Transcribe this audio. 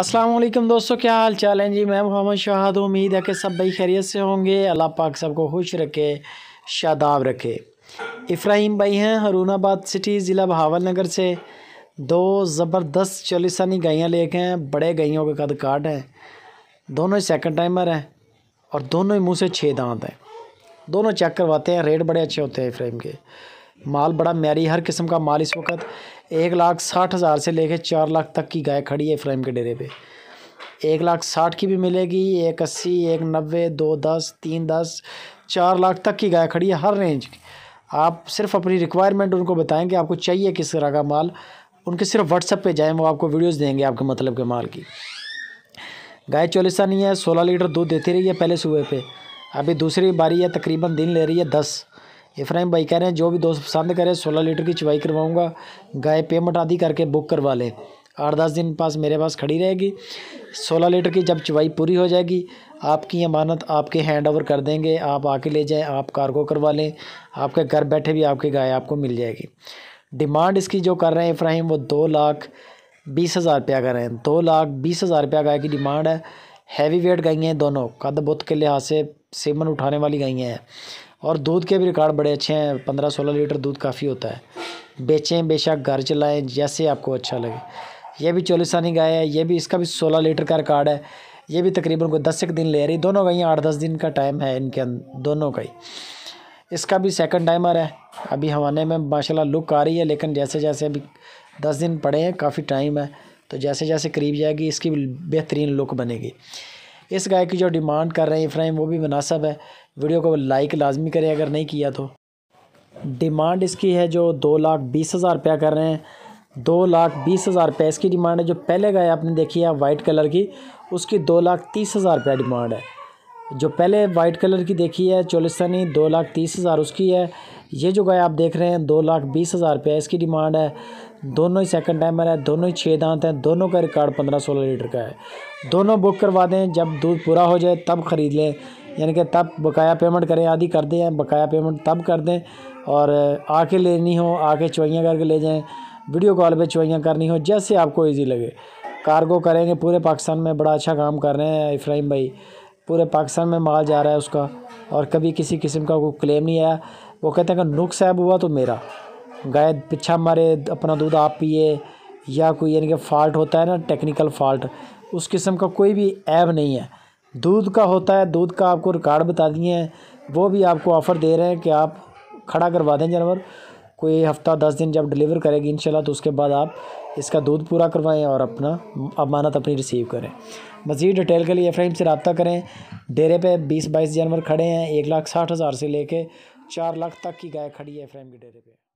असलम दोस्तों क्या हाल चाल है जी मैं मोहम्मद शहाद उम्मीद है कि सब भाई खैरियत से होंगे अल्लाह पाक सबको खुश रखे शादाब रखे इफ्राहिम भाई हैं हरूनाबाद सिटी ज़िला बहावल नगर से दो ज़बरदस्त चालीसानी गायें लेके हैं बड़े गायों के कद काट हैं दोनों ही सेकंड टाइमर हैं और दोनों ही मुँह से छः दांत हैं दोनों चेक करवाते हैं रेट बड़े अच्छे होते हैं इफ्राहिम के माल बड़ा मैरी हर किस्म का माल इस वक्त एक लाख साठ हज़ार से लेकर चार लाख तक की गाय खड़ी है फ्रेम के डेरे पे एक लाख साठ की भी मिलेगी एक अस्सी एक नब्बे दो दस तीन दस चार लाख तक की गाय खड़ी है हर रेंज की आप सिर्फ अपनी रिक्वायरमेंट उनको बताएँगे कि आपको चाहिए किस तरह का माल उनके सिर्फ व्हाट्सएप पर जाएँ वो आपको वीडियोज़ देंगे आपके मतलब के माल की गाय चौलीसा नहीं है सोलह लीटर दूध देती रही है पहले सुबह पे अभी दूसरी बारी है तकरीबन दिन ले रही है दस इफ्राहिम भाई कह रहे हैं जो भी दोस्त पसंद करें सोलह लीटर की चवाई करवाऊँगा गाय पेमेंट आदि करके बुक करवा ले आठ दस दिन पास मेरे पास खड़ी रहेगी सोलह लीटर की जब चवाई पूरी हो जाएगी आपकी अमानत आपके हैंड ओवर कर देंगे आप आके ले जाएं आप कार्गो करवा लें आपके घर बैठे भी आपकी गाय आपको मिल जाएगी डिमांड इसकी जो कर रहे हैं इफ्राहिम वो दो लाख बीस हज़ार रुपया कर रहे हैं दो लाख बीस हज़ार रुपया गाय की डिमांड है हैवी वेट गाइयाँ हैं दोनों कद बुत के लिहाज से सीमन उठाने वाली गाइयाँ हैं और दूध के भी रिकॉर्ड बड़े अच्छे हैं पंद्रह सोलह लीटर दूध काफ़ी होता है बेचें बेशक घर चलाएँ जैसे आपको अच्छा लगे यह भी चोलिसानी गाय है यह भी इसका भी सोलह लीटर का रिकॉर्ड है ये भी तकरीबन को दस एक दिन ले रही दोनों का ही आठ दस दिन का टाइम है इनके अं-, दोनों का ही इसका भी सेकंड टाइमर है अभी हवाने में माशाल्लाह लुक आ रही है लेकिन जैसे जैसे अभी दस दिन पड़े हैं काफ़ी टाइम है तो जैसे जैसे करीब जाएगी इसकी बेहतरीन लुक बनेगी इस गाय की जो डिमांड कर रहे हैं फ्रेम वो भी मुनासब है वीडियो को लाइक लाजमी करें अगर नहीं किया तो डिमांड इसकी है जो दो लाख बीस हज़ार रुपया कर रहे हैं दो लाख बीस हज़ार रुपया इसकी डिमांड है जो पहले गाय आपने देखी है वाइट कलर की उसकी दो लाख तीस हज़ार रुपया डिमांड है जो पहले वाइट कलर की देखी है चोलिस्तानी दो लाख तीस हज़ार उसकी है ये जो गाय आप देख रहे हैं दो लाख बीस हज़ार रुपया इसकी डिमांड है दोनों ही सेकंड टाइमर है दोनों ही छः दांत हैं दोनों का रिकॉर्ड पंद्रह सोलह लीटर का है दोनों बुक करवा दें जब दूध पूरा हो जाए तब ख़रीद लें यानी कि तब बकाया पेमेंट करें आदि कर दें बकाया पेमेंट तब कर दें और आके लेनी हो आके चुवाइयाँ करके ले जाएँ वीडियो कॉल पर चुवाइयाँ करनी हो जैसे आपको ईजी लगे कार्गो करेंगे पूरे पाकिस्तान में बड़ा अच्छा काम कर रहे हैं इफ्राहिम भाई पूरे पाकिस्तान में माल जा रहा है उसका और कभी किसी किस्म का कोई क्लेम नहीं आया वो कहते हैं कि नुक साहब हुआ तो मेरा गाय पीछा मारे अपना दूध आप पिए या कोई यानी कि फॉल्ट होता है ना टेक्निकल फॉल्ट उस किस्म का कोई भी ऐब नहीं है दूध का होता है दूध का आपको रिकॉर्ड बता दिए हैं वो भी आपको ऑफ़र दे रहे हैं कि आप खड़ा करवा दें जानवर कोई हफ़्ता दस दिन जब डिलीवर करेगी इन तो उसके बाद आप इसका दूध पूरा करवाएँ और अपना अमानत अपनी रिसीव करें मज़ीद डिटेल के लिए फ्रेम से रबता करें डेरे पे बीस बाईस जानवर खड़े हैं एक लाख साठ हज़ार से लेके चार लाख तक की गाय खड़ी है फ्रेम के डेरे पे